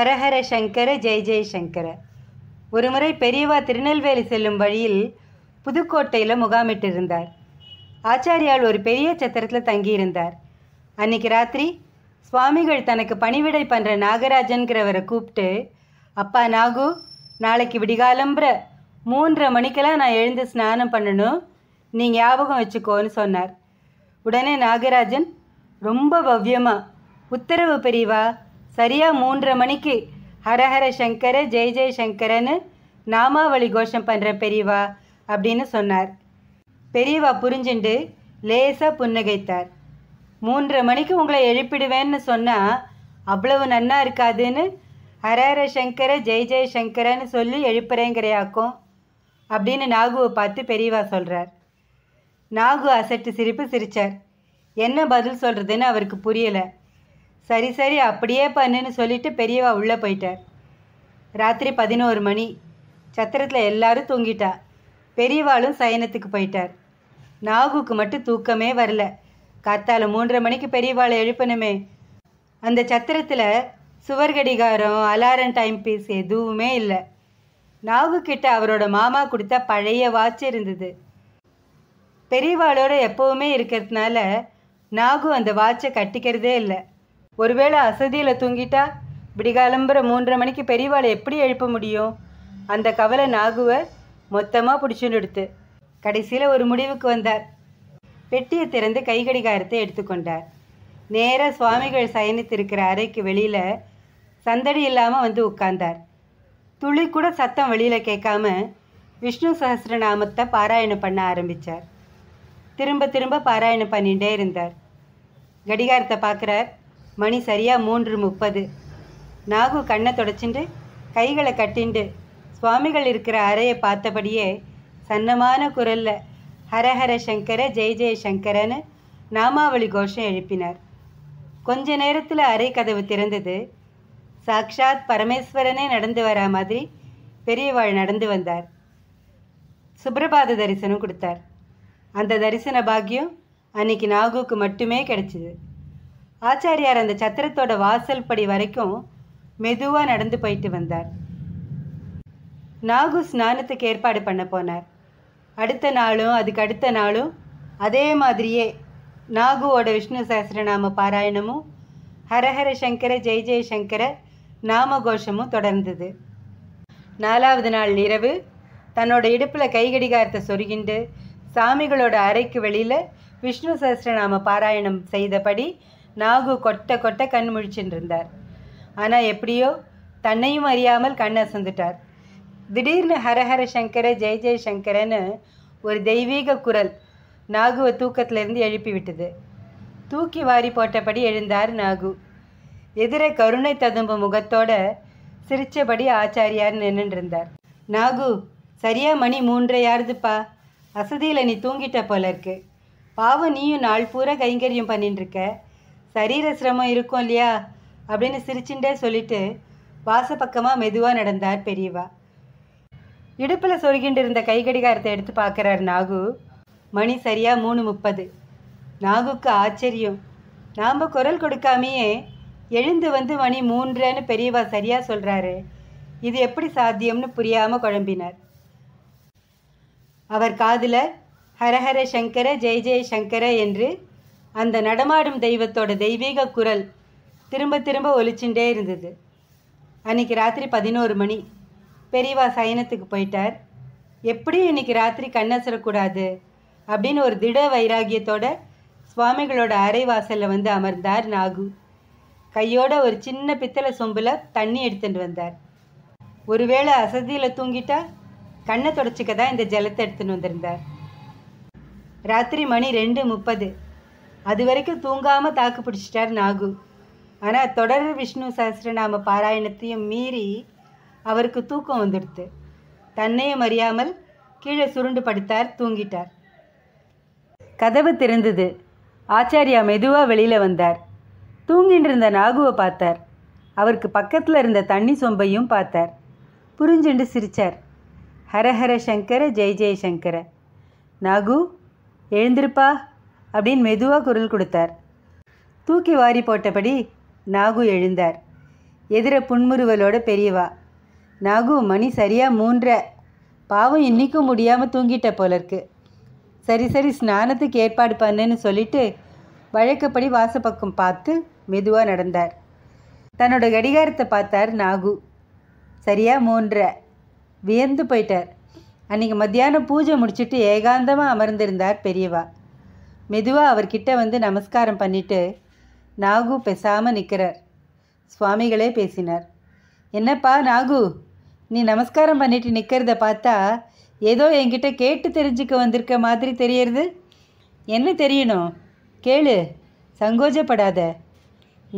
ஹரஹர சங்கர ஜெய் ஜெய் சங்கர ஒருமுறை பெரியவா திருநெல்வேலி செல்லும் வழியில் புதுக்கோட்டையில் முகாமிட்டிருந்தார் ஆச்சாரியால் ஒரு பெரிய சத்திரத்தில் தங்கியிருந்தார் அன்னைக்கு ராத்திரி சுவாமிகள் தனக்கு பணிவிடை பண்ணுற நாகராஜன்கிறவரை கூப்பிட்டு அப்பா நாகு நாளைக்கு விடிகாலம்புற மூன்றரை மணிக்கெல்லாம் நான் எழுந்து ஸ்நானம் பண்ணணும் நீ ஞாபகம் வச்சுக்கோன்னு சொன்னார் உடனே நாகராஜன் ரொம்ப பவ்யமாக உத்தரவு பெரியவா சரியாக மூன்றரை மணிக்கு ஹரஹர சங்கர ஜெய் ஜெய் சங்கரன்னு நாமாவளி கோஷம் பண்ணுற பெரியவா அப்படின்னு சொன்னார் பெரியவா புரிஞ்சுண்டு லேசாக புன்னகைத்தார் மூன்றரை மணிக்கு உங்களை எழுப்பிடுவேன்னு சொன்னால் அவ்வளவு நன்னா இருக்காதுன்னு ஹரஹர சங்கர ஜெய் ஜெய் சங்கரன்னு சொல்லி எழுப்புறேங்கிறையாக்கும் அப்படின்னு நாகுவை பார்த்து பெரியவா சொல்கிறார் நாகு அசட்டு சிரிப்பு சிரித்தார் என்ன பதில் சொல்கிறதுன்னு அவருக்கு புரியலை சரி சரி அப்படியே பண்ணுன்னு சொல்லிட்டு பெரியவா உள்ளே போயிட்டார் ராத்திரி பதினோரு மணி சத்திரத்தில் எல்லாரும் தூங்கிட்டா பெரியவாளும் சயனத்துக்கு போயிட்டார் நாகுக்கு மட்டும் தூக்கமே வரல காத்தால மூன்றரை மணிக்கு பெரியவாளை எழுப்பணுமே அந்த சத்திரத்தில் சுவர் கடிகாரம் அலாரம் டைம் பீஸ் எதுவுமே இல்லை நாகு கிட்ட அவரோட மாமா கொடுத்த பழைய வாட்ச் இருந்தது பெரியவாளோட எப்போவுமே இருக்கிறதுனால நாகு அந்த வாட்சை கட்டிக்கிறதே இல்லை ஒருவேளை அசதியில் தூங்கிட்டா விடிகாலம்புற மூன்றரை மணிக்கு பெரியவாளை எப்படி எழுப்ப முடியும் அந்த கவலை நாகுவை மொத்தமாக பிடிச்சுன்னு எடுத்து கடைசியில் ஒரு முடிவுக்கு வந்தார் பெட்டியை திறந்து கைகடிகாரத்தை எடுத்துக்கொண்டார் நேராக சுவாமிகள் சயனித்திருக்கிற அறைக்கு வெளியில் சந்தடி இல்லாமல் வந்து உட்கார்ந்தார் துளி கூட சத்தம் வெளியில் கேட்காம விஷ்ணு சகசிரநாமத்தை பாராயணம் பண்ண ஆரம்பித்தார் திரும்ப திரும்ப பாராயணம் பண்ணிகிட்டே இருந்தார் கடிகாரத்தை பார்க்குறார் மணி சரியாக மூன்று முப்பது நாகு கண்ணை தொடச்சிண்டு கைகளை கட்டிண்டு சுவாமிகள் இருக்கிற அறையை பார்த்தபடியே சன்னமான குரலில் ஹரஹர சங்கர ஜெய ஜெய சங்கரன்னு நாமாவளி கோஷம் எழுப்பினார் கொஞ்ச நேரத்தில் அறை கதவு திறந்தது சாக்ஷாத் பரமேஸ்வரனே நடந்து வர மாதிரி பெரியவாள் நடந்து வந்தார் சுப்பிரபாத தரிசனம் கொடுத்தார் அந்த தரிசன பாக்கியம் அன்னைக்கு நாகுக்கு மட்டுமே கிடைச்சிது ஆச்சாரியார் அந்த சத்திரத்தோட வாசல் படி வரைக்கும் மெதுவாக நடந்து போயிட்டு வந்தார் நாகு ஸ்நானத்துக்கு ஏற்பாடு பண்ண போனார் அடுத்த நாளும் அதுக்கு அடுத்த நாளும் அதே மாதிரியே நாகுவோட விஷ்ணு சஹசிரநாம பாராயணமும் ஹரஹர சங்கர ஜெய் ஜெய் சங்கர நாம கோஷமும் தொடர்ந்தது நாலாவது நாள் இரவு தன்னோட இடுப்பில் கைகடிகாரத்தை சொருகிண்டு சாமிகளோட அறைக்கு வெளியில் விஷ்ணு சஹசிரநாம பாராயணம் செய்தபடி நாகு கொட்ட கொட்ட கண் முழிச்சுட்டு இருந்தார் ஆனால் எப்படியோ தன்னையும் அறியாமல் கண் அசந்துட்டார் திடீர்னு ஹரஹர சங்கர ஜெய ஜெய சங்கரன்னு ஒரு தெய்வீக குரல் நாகுவை தூக்கத்திலிருந்து எழுப்பி விட்டது தூக்கி வாரி போட்டபடி எழுந்தார் நாகு எதிர கருணை ததும்பு முகத்தோட சிரித்தபடி ஆச்சாரியார் நின்றுருந்தார் நாகு சரியா மணி மூன்றையாருதுப்பா அசதியில் நீ தூங்கிட்ட போல இருக்கு பாவம் நீயும் நாள் பூரா கைங்கரியம் பண்ணிட்டுருக்க சரீர சிரமம் இருக்கும் இல்லையா அப்படின்னு சிரிச்சுட்டே சொல்லிட்டு வாசப்பக்கமாக மெதுவாக நடந்தார் பெரியவா இடுப்பில் சொருகிண்டு இருந்த கைகடிகாரத்தை எடுத்து பார்க்குறார் நாகு மணி சரியாக மூணு முப்பது நாகுக்கு ஆச்சரியம் நாம் குரல் கொடுக்காமையே எழுந்து வந்து மணி மூன்றுன்னு பெரியவா சரியாக சொல்கிறாரு இது எப்படி சாத்தியம்னு புரியாமல் குழம்பினார் அவர் காதில் ஹரஹர சங்கர ஜெய் ஜெய் சங்கர என்று அந்த நடமாடும் தெய்வத்தோட தெய்வீக குரல் திரும்ப திரும்ப ஒலிச்சுட்டே இருந்தது அன்றைக்கி ராத்திரி பதினோரு மணி பெரியவா சயனத்துக்கு போயிட்டார் எப்படியும் இன்னைக்கு ராத்திரி கண்ணசரக்கூடாது அப்படின்னு ஒரு திட வைராகியத்தோட சுவாமிகளோட அரை வாசலில் வந்து அமர்ந்தார் நாகு கையோட ஒரு சின்ன பித்தளை சொம்பில் தண்ணி எடுத்துட்டு வந்தார் ஒருவேளை அசதியில் தூங்கிட்டா கண்ணை தொடச்சிக்க தான் இந்த ஜலத்தை எடுத்துன்னு வந்திருந்தார் ராத்திரி மணி ரெண்டு முப்பது அது வரைக்கும் தூங்காமல் தாக்கு பிடிச்சிட்டார் நாகு ஆனால் தொடர் விஷ்ணு சஹசிரநாம பாராயணத்தையும் மீறி அவருக்கு தூக்கம் வந்துடுத்து தன்னையும் அறியாமல் கீழே சுருண்டு படுத்தார் தூங்கிட்டார் கதவு திறந்தது ஆச்சாரியா மெதுவாக வெளியில் வந்தார் தூங்கிட்டு இருந்த நாகுவை பார்த்தார் அவருக்கு பக்கத்தில் இருந்த தண்ணி சொம்பையும் பார்த்தார் புரிஞ்சுண்டு சிரித்தார் ஹரஹர சங்கர ஜெய் ஜெய் சங்கர நாகு எழுந்திருப்பா அப்படின்னு மெதுவாக குரல் கொடுத்தார் தூக்கி வாரி போட்டபடி நாகு எழுந்தார் எதிர புன்முறுவலோட பெரியவா நாகு மணி சரியாக மூன்ற பாவம் இன்னிக்கும் முடியாமல் தூங்கிட்ட போல இருக்கு சரி சரி ஸ்நானத்துக்கு ஏற்பாடு பண்ணுன்னு சொல்லிட்டு வழக்கப்படி வாசப்பக்கம் பார்த்து மெதுவாக நடந்தார் தன்னோட கடிகாரத்தை பார்த்தார் நாகு சரியாக மூன்ற வியந்து போயிட்டார் அன்றைக்கி மத்தியானம் பூஜை முடிச்சுட்டு ஏகாந்தமாக அமர்ந்திருந்தார் பெரியவா மெதுவாக அவர்கிட்ட வந்து நமஸ்காரம் பண்ணிட்டு நாகு பேசாமல் நிற்கிறார் சுவாமிகளே பேசினார் என்னப்பா நாகு நீ நமஸ்காரம் பண்ணிட்டு நிற்கிறத பார்த்தா ஏதோ என்கிட்ட கேட்டு தெரிஞ்சுக்க வந்திருக்க மாதிரி தெரியறது என்ன தெரியணும் கேளு சங்கோஜப்படாத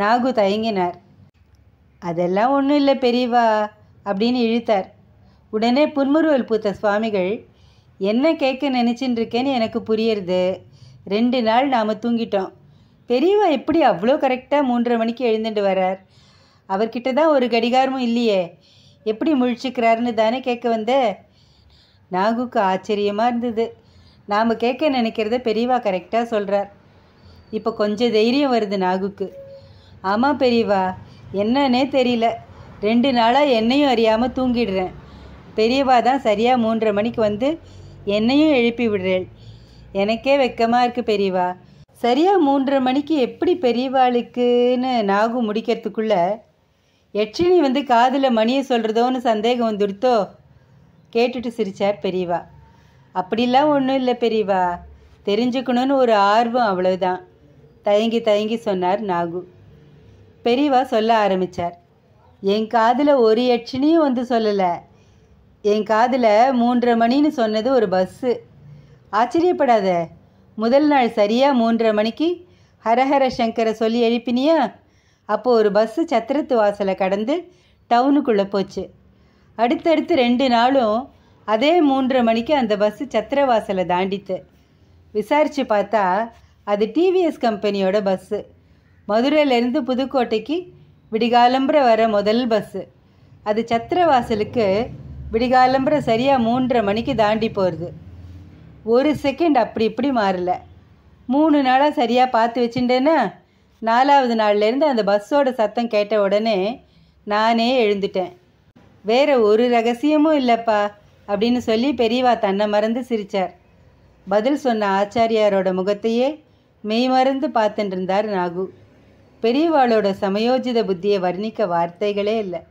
நாகு தயங்கினார் அதெல்லாம் ஒன்றும் இல்லை பெரியவா அப்படின்னு இழுத்தார் உடனே புன்முறுவல் பூத்த சுவாமிகள் என்ன கேட்க நினச்சின்னு இருக்கேன்னு எனக்கு புரியறது ரெண்டு நாள் நாம் தூங்கிட்டோம் பெரியவா எப்படி அவ்வளோ கரெக்டாக மூன்றரை மணிக்கு எழுந்துட்டு வரார் அவர்கிட்ட தான் ஒரு கடிகாரமும் இல்லையே எப்படி முழிச்சுக்கிறாருன்னு தானே கேட்க வந்த நாகுக்கு ஆச்சரியமாக இருந்தது நாம் கேட்க நினைக்கிறத பெரியவா கரெக்டாக சொல்கிறார் இப்போ கொஞ்சம் தைரியம் வருது நாகுக்கு ஆமாம் பெரியவா என்னன்னே தெரியல ரெண்டு நாளாக என்னையும் அறியாமல் தூங்கிடுறேன் பெரியவா தான் சரியாக மூன்றரை மணிக்கு வந்து என்னையும் எழுப்பி விடுறேன் எனக்கே வெக்கமாக இருக்குது பெரியவா சரியாக மூன்றரை மணிக்கு எப்படி பெரியவாளுக்குன்னு நாகு முடிக்கிறதுக்குள்ளே யட்சினி வந்து காதில் மணியை சொல்கிறதோன்னு சந்தேகம் வந்துடுத்தோ கேட்டுட்டு சிரித்தார் பெரியவா அப்படிலாம் ஒன்றும் இல்லை பெரியவா தெரிஞ்சுக்கணும்னு ஒரு ஆர்வம் அவ்வளவுதான் தயங்கி தயங்கி சொன்னார் நாகு பெரியவா சொல்ல ஆரம்பித்தார் என் காதில் ஒரு எட்சினியும் வந்து சொல்லலை என் காதில் மூன்றரை மணின்னு சொன்னது ஒரு பஸ்ஸு ஆச்சரியப்படாத முதல் நாள் சரியாக மூன்றரை மணிக்கு ஹரஹர சங்கரை சொல்லி எழுப்பினியா அப்போது ஒரு பஸ்ஸு சத்திரத்து வாசலை கடந்து டவுனுக்குள்ளே போச்சு அடுத்தடுத்து ரெண்டு நாளும் அதே மூன்றரை மணிக்கு அந்த பஸ்ஸு சத்திர வாசலை தாண்டித்து விசாரித்து பார்த்தா அது டிவிஎஸ் கம்பெனியோட பஸ்ஸு மதுரையிலேருந்து புதுக்கோட்டைக்கு விடிகாலம்புற வர முதல் பஸ்ஸு அது சத்திர வாசலுக்கு விடிகாலம்புற சரியாக மூன்றரை மணிக்கு தாண்டி போகிறது ஒரு செகண்ட் அப்படி இப்படி மாறல மூணு நாளாக சரியாக பார்த்து வச்சுட்டேன்னா நாலாவது நாள்லேருந்து அந்த பஸ்ஸோட சத்தம் கேட்ட உடனே நானே எழுந்துட்டேன் வேற ஒரு ரகசியமும் இல்லைப்பா அப்படின்னு சொல்லி பெரியவா தன்னை மறந்து சிரித்தார் பதில் சொன்ன ஆச்சாரியாரோட முகத்தையே மெய் மறந்து பார்த்துட்டு நாகு பெரியவாளோட சமயோஜித புத்தியை வர்ணிக்க வார்த்தைகளே இல்லை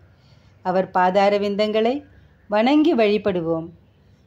அவர் பாதார விந்தங்களை வணங்கி வழிபடுவோம்